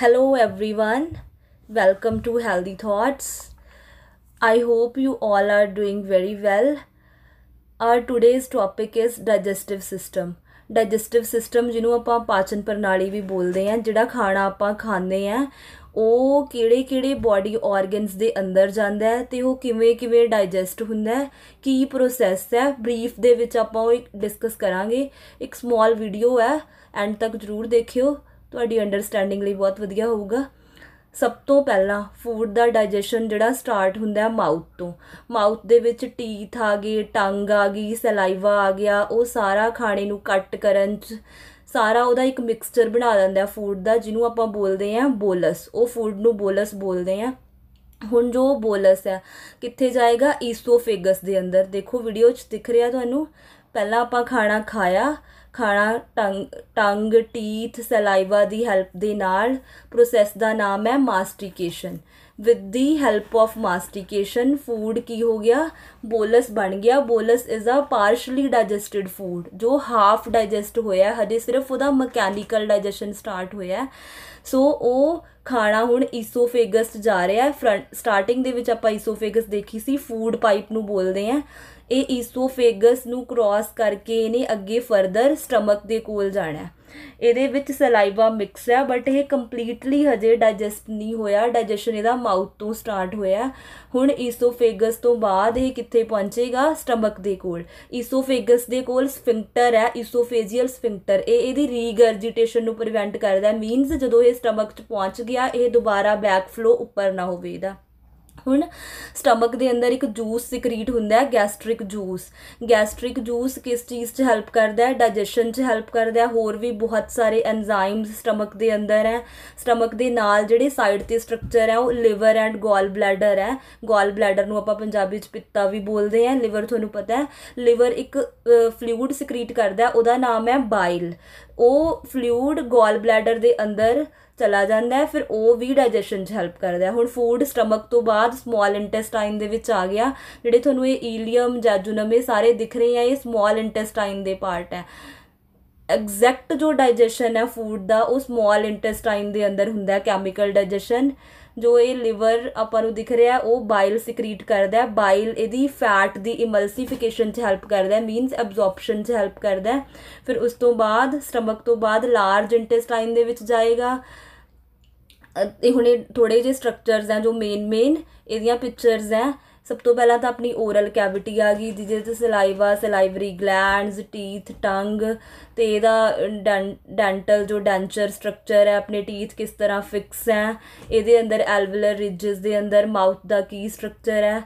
Hello everyone, welcome to Healthy Thoughts. I hope you all are doing very well. Our today's topic is digestive system. Digestive system ਜਿਹਨੂੰ ਆਪਾਂ ਪਾਚਨ ਪ੍ਰਣਾਲੀ ਵੀ ਬੋਲਦੇ ਆ ਜਿਹੜਾ ਖਾਣਾ ਆਪਾਂ ਖਾਂਦੇ ਆ ਉਹ ਕਿਹੜੇ-ਕਿਹੜੇ ਬਾਡੀ ਆਰਗਨਸ ਦੇ ਅੰਦਰ ਜਾਂਦਾ ਹੈ ਤੇ ਉਹ ਕਿਵੇਂ-ਕਿਵੇਂ ਡਾਈਜੈਸਟ ਹੁੰਦਾ ਹੈ ਕੀ ਪ੍ਰੋਸੈਸ ਹੈ ਬਰੀਫ ਦੇ ਵਿੱਚ ਆਪਾਂ ਉਹ ਡਿਸਕਸ ਕਰਾਂਗੇ ਇੱਕ ਸਮਾਲ ਵੀਡੀਓ ਹੈ ਐਂਡ ਤੱਕ ਜਰੂਰ ਦੇਖਿਓ ਤੁਹਾਡੀ ਅੰਡਰਸਟੈਂਡਿੰਗ ਲਈ ਬਹੁਤ ਵਧੀਆ ਹੋਊਗਾ ਸਭ ਤੋਂ ਪਹਿਲਾਂ ਫੂਡ ਦਾ ਡਾਈਜੈਸ਼ਨ ਜਿਹੜਾ ਸਟਾਰਟ ਹੁੰਦਾ ਹੈ ਮਾਊਥ ਤੋਂ ਮਾਊਥ ਦੇ ਵਿੱਚ ਟੀਥ ਆ ਗਏ ਟੰਗ ਆ ਗਈ ਸਲਾਈਵਾ ਆ ਗਿਆ ਉਹ ਸਾਰਾ ਖਾਣੇ ਨੂੰ ਕੱਟ ਕਰਨ ਚ ਸਾਰਾ ਉਹਦਾ ਇੱਕ ਮਿਕਸਚਰ ਬਣਾ ਦਿੰਦਾ ਹੈ ਫੂਡ ਦਾ ਜਿਹਨੂੰ ਆਪਾਂ ਬੋਲਦੇ ਆ ਬੋਲਸ ਉਹ ਫੂਡ ਨੂੰ ਬੋਲਸ ਬੋਲਦੇ ਆ ਹੁਣ ਜੋ ਬੋਲਸ ਹੈ ਕਿੱਥੇ ਜਾਏਗਾ ਈਸੋਫੇਗਸ ਦੇ ਅੰਦਰ ਦੇਖੋ ਵੀਡੀਓ 'ਚ ਦਿਖ ਰਿਹਾ ਤੁਹਾਨੂੰ ਪਹਿਲਾਂ ਆਪਾਂ ਖਾਣਾ ਖਾਇਆ ਖਾਣਾ ਟੰਗ ਟੰਗ ਟੀਥ ਸਲਾਈਵਾ ਦੀ ਹੈਲਪ ਦੇ ਨਾਲ ਪ੍ਰੋਸੈਸ ਦਾ ਨਾਮ ਹੈ mastication with the help of mastication food ਕੀ ਹੋ ਗਿਆ ਬੋਲਸ ਬਣ ਗਿਆ bolus is a partially digested food ਜੋ ਹਾਫ ਡਾਈਜੈਸਟ ਹੋਇਆ ਹਜੇ ਸਿਰਫ ਉਹਦਾ ਮਕੈਨੀਕਲ ਡਾਈਜੈਸ਼ਨ ਸਟਾਰਟ ਹੋਇਆ ਸੋ ਉਹ ਖਾਣਾ ਹੁਣ ਈਸੋਫੇਗਸ ਜਾ ਰਿਹਾ ਹੈ ਸਟਾਰਟਿੰਗ ਦੇ ਵਿੱਚ ਆਪਾਂ ਈਸੋਫੇਗਸ ਦੇਖੀ ਸੀ ਫੂਡ ਪਾਈਪ ਨੂੰ ਬੋਲਦੇ ਆ ਇਹ ਈਸੋਫੇਗਸ ਨੂੰ ਕ੍ਰੋਸ ਕਰਕੇ ਇਹਨੇ ਅੱਗੇ ਫਰਦਰ ਸਟਮਕ ਦੇ ਕੋਲ ਜਾਣਾ ਇਹਦੇ ਵਿੱਚ ਸਲਾਈਵਾ ਮਿਕਸ ਹੈ ਬਟ ਇਹ ਕੰਪਲੀਟਲੀ ਹਜੇ ਡਾਈਜੈਸਟ ਨਹੀਂ ਹੋਇਆ ਡਾਈਜੈਸ਼ਨ ਇਹਦਾ ਮਾਊਥ ਤੋਂ ਸਟਾਰਟ ਹੋਇਆ ਹੁਣ ਈਸੋਫੇਗਸ ਤੋਂ ਬਾਅਦ ਇਹ ਕਿੱਥੇ ਪਹੁੰਚੇਗਾ ਸਟਮਕ ਦੇ ਕੋਲ ਈਸੋਫੇਗਸ ਦੇ ਕੋਲ ਸਫਿੰਕਟਰ ਹੈ ਈਸੋਫੇਜੀਅਲ ਸਫਿੰਕਟਰ ਇਹ ਇਹਦੀ ਰੀਗਰਜੀਟੇਸ਼ਨ ਨੂੰ ਪ੍ਰੀਵੈਂਟ ਕਰਦਾ ਹੈ ਮੀਨਸ ਜਦੋਂ ਇਹ ਸਟਮਕ 'ਚ ਪਹੁੰਚ ਗਿਆ ਇਹ ਦੁਬਾਰਾ ਬੈਕ ਫਲੋ ਉੱਪਰ ਨਾ ਹੋਵੇ ਇਹਦਾ ਹੁਣ ਸਟਮਕ ਦੇ ਅੰਦਰ ਇੱਕ ਜੂਸ ਸਿਕਰੀਟ ਹੁੰਦਾ ਹੈ ਗੈਸਟ੍ਰਿਕ ਜੂਸ ਗੈਸਟ੍ਰਿਕ ਜੂਸ ਕਿਸ ਚੀਜ਼ 'ਚ ਹੈਲਪ ਕਰਦਾ ਹੈ ਡਾਈਜੈਸ਼ਨ 'ਚ ਹੈਲਪ ਕਰਦਾ ਹੈ ਹੋਰ ਵੀ ਬਹੁਤ ਸਾਰੇ ਐਨਜ਼ਾਈਮਸ ਸਟਮਕ ਦੇ ਅੰਦਰ ਹੈ ਸਟਮਕ ਦੇ ਨਾਲ ਜਿਹੜੇ ਸਾਈਡ ਤੇ ਸਟਰਕਚਰ ਹੈ ਉਹ ਲਿਵਰ ਐਂਡ ਗੋਲ ਬਲੈਡਰ ਹੈ ਗੋਲ ਬਲੈਡਰ ਨੂੰ ਆਪਾਂ ਪੰਜਾਬੀ 'ਚ ਪਿੱਤਾ ਵੀ ਬੋਲਦੇ ਆ ਲਿਵਰ ਤੁਹਾਨੂੰ ਪਤਾ ਹੈ ਲਿਵਰ ਇੱਕ ਫਲੂਇਡ ਸਿਕਰੀਟ ਕਰਦਾ ਹੈ ਉਹਦਾ ਨਾਮ ਹੈ ਬਾਈਲ ਉਹ ਫਲੂਇਡ ਗੋਲ ਬਲੈਡਰ ਦੇ ਅੰਦਰ ਚਲਾ ਜਾਂਦਾ ਹੈ ਫਿਰ ਉਹ ਵੀ ਡਾਈਜੈਸ਼ਨ 'ਚ ਹੈਲਪ ਕਰਦਾ ਹੈ ਹੁਣ ਫੂਡ ਸਟਮਕ ਤੋਂ ਬਾਅਦ ਸਮਾਲ ਇੰਟੈਸਟਾਈਨ ਦੇ ਵਿੱਚ ਆ ਗਿਆ ਜਿਹੜੇ ਤੁਹਾਨੂੰ ਇਹ ਇਲੀਅਮ ਜੈਜੂਨਮ ਇਹ ਸਾਰੇ ਦਿਖ ਰਹੇ ਆ ਇਹ ਸਮਾਲ ਇੰਟੈਸਟਾਈਨ ਦੇ ਪਾਰਟ ਹੈ ਐਗਜ਼ੈਕਟ ਜੋ ਡਾਈਜੈਸ਼ਨ ਹੈ ਫੂਡ ਦਾ ਉਹ ਸਮਾਲ ਇੰਟੈਸਟਾਈਨ ਦੇ ਅੰਦਰ ਹੁੰਦਾ ਹੈ ਕੈਮੀਕਲ ਡਾਈਜੈਸ਼ਨ ਜੋ ਇਹ ਲਿਵਰ ਆਪਾਂ ਨੂੰ ਦਿਖ ਰਿਹਾ ਉਹ ਬਾਈਲ ਸਿਕ੍ਰੀਟ ਕਰਦਾ ਹੈ ਬਾਈਲ ਇਹਦੀ ਫੈਟ ਦੀ ਇਮਲਸੀਫਿਕੇਸ਼ਨ 'ਚ ਹੈਲਪ ਕਰਦਾ ਹੈ ਮੀਨਸ ਐਬਜ਼ੌਰਪਸ਼ਨ 'ਚ ਹੈਲਪ ਕਰਦਾ ਹੈ ਫਿਰ ਉਸ ਤੋਂ ਬਾਅਦ ਸਟਮਕ ਤੋਂ ਬਾਅਦ ਲਾਰਜ ਇੰਟੈਸਟਾਈਨ ਦੇ ਵਿੱਚ ਜਾਏਗਾ ਇਹ ਹੁਣੇ ਥੋੜੇ ਜਿਹੇ ਸਟਰਕਚਰਸ ਆ ਜੋ ਮੇਨ ਮੇਨ ਇਹਦੀਆਂ ਪਿਕਚਰਸ ਆ ਸਭ ਤੋਂ ਪਹਿਲਾਂ ਤਾਂ ਆਪਣੀ ਓਰਲ ਕੈਵਿਟੀ ਆ ਗਈ ਜਿਹਦੇ ਤੇ ਸਲਾਈਵਾ ਸਲਾਈਵਰੀ ਗਲੈਂਡਸ ਟੀਥ ਟੰਗ ਤੇ ਇਹਦਾ ਡੈਂਟਲ ਜੋ ਡੈਂਚਰ ਸਟਰਕਚਰ ਹੈ ਆਪਣੇ ਟੀਥ ਕਿਸ ਤਰ੍ਹਾਂ ਫਿਕਸ ਹੈ ਇਹਦੇ ਅੰਦਰ ਐਲਵਲਰ ਰਿਜਸ ਦੇ ਅੰਦਰ ਮਾਊਥ ਦਾ ਕੀ ਸਟਰਕਚਰ ਹੈ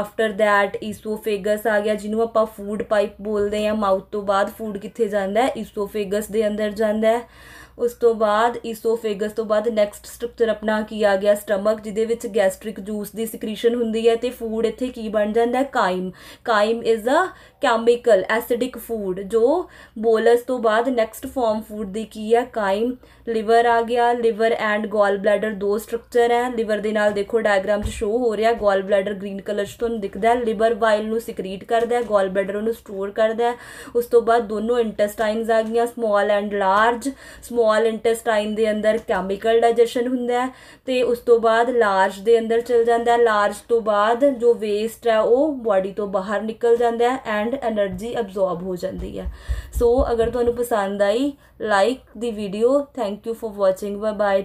ਆਫਟਰ ਥੈਟ ਈਸੋਫੇਗਸ ਆ ਗਿਆ ਜਿਹਨੂੰ ਆਪਾਂ ਫੂਡ ਪਾਈਪ ਬੋਲਦੇ ਆ ਮਾਊਥ ਤੋਂ ਬਾਅਦ ਫੂਡ ਕਿੱਥੇ ਜਾਂਦਾ ਹੈ ਈਸੋਫੇਗਸ ਦੇ ਅੰਦਰ ਜਾਂਦਾ ਹੈ ਉਸ ਤੋਂ ਬਾਅਦ ਈਸੋਫੇਗਸ ਤੋਂ ਬਾਅਦ ਨੈਕਸਟ ਸਟਰਕਚਰ ਆਪਣਾ ਆ ਗਿਆ ਸਟਮਕ ਜਿਹਦੇ ਵਿੱਚ ਗੈਸਟ੍ਰਿਕ ਜੂਸ ਦੀ ਸਿਕ੍ਰੀਸ਼ਨ ਹੁੰਦੀ ਹੈ ਤੇ ਫੂਡ ਇੱਥੇ ਕੀ ਬਣ ਜਾਂਦਾ ਹੈ chyme chyme is a chemical acidic food ਜੋ ਬੋਲਸ ਤੋਂ ਬਾਅਦ ਨੈਕਸਟ ਫਾਰਮ ਫੂਡ ਦੀ ਕੀ ਹੈ ਕਾਇਮ ਲਿਵਰ ਆ ਗਿਆ ਲਿਵਰ ਐਂਡ ਗਾਲ ਬਲੈਡਰ ਦੋ ਸਟਰਕਚਰ ਹੈ ਲਿਵਰ ਦੇ ਨਾਲ ਦੇਖੋ ਡਾਇਗਰਾਮ 'ਚ ਸ਼ੋ ਹੋ ਰਿਹਾ ਗਾਲ ਬਲੈਡਰ ਗ੍ਰੀਨ ਕਲਰ 'ਚ ਤੁਹਾਨੂੰ ਦਿਖਦਾ ਹੈ ਲਿਵਰ ਵਾਈਲ ਨੂੰ ਸਿਕ੍ਰੀਟ ਕਰਦਾ ਹੈ ਗਾਲ ਬਲੈਡਰ ਉਹਨੂੰ ਸਟੋਰ ਕਰਦਾ ਹੈ ਉਸ ਤੋਂ ਬਾਅਦ ਦੋਨੋਂ ਇੰਟੈਸਟਾਈਨਸ ਆ ਗਈਆਂ small and large small small intestine ਦੇ ਅੰਦਰ ਕੈਮੀਕਲ ਡਾਈਜੈਸ਼ਨ ਹੁੰਦਾ ਹੈ ਤੇ ਉਸ ਤੋਂ ਬਾਅਦ ਲਾਰਜ ਦੇ ਅੰਦਰ ਚਲ ਜਾਂਦਾ ਹੈ ਲਾਰਜ ਤੋਂ ਬਾਅਦ ਜੋ ਵੇਸਟ ਹੈ ਉਹ ਬਾਡੀ ਤੋਂ ਬਾਹਰ ਨਿਕਲ ਜਾਂਦਾ ਹੈ ਐਂਡ એનર્ਜੀ ਐਬਜ਼ੌਰਬ ਹੋ ਜਾਂਦੀ ਹੈ ਸੋ ਅਗਰ ਤੁਹਾਨੂੰ ਪਸੰਦ ਆਈ ਲਾਈਕ ਦੀ video thank you for watching bye bye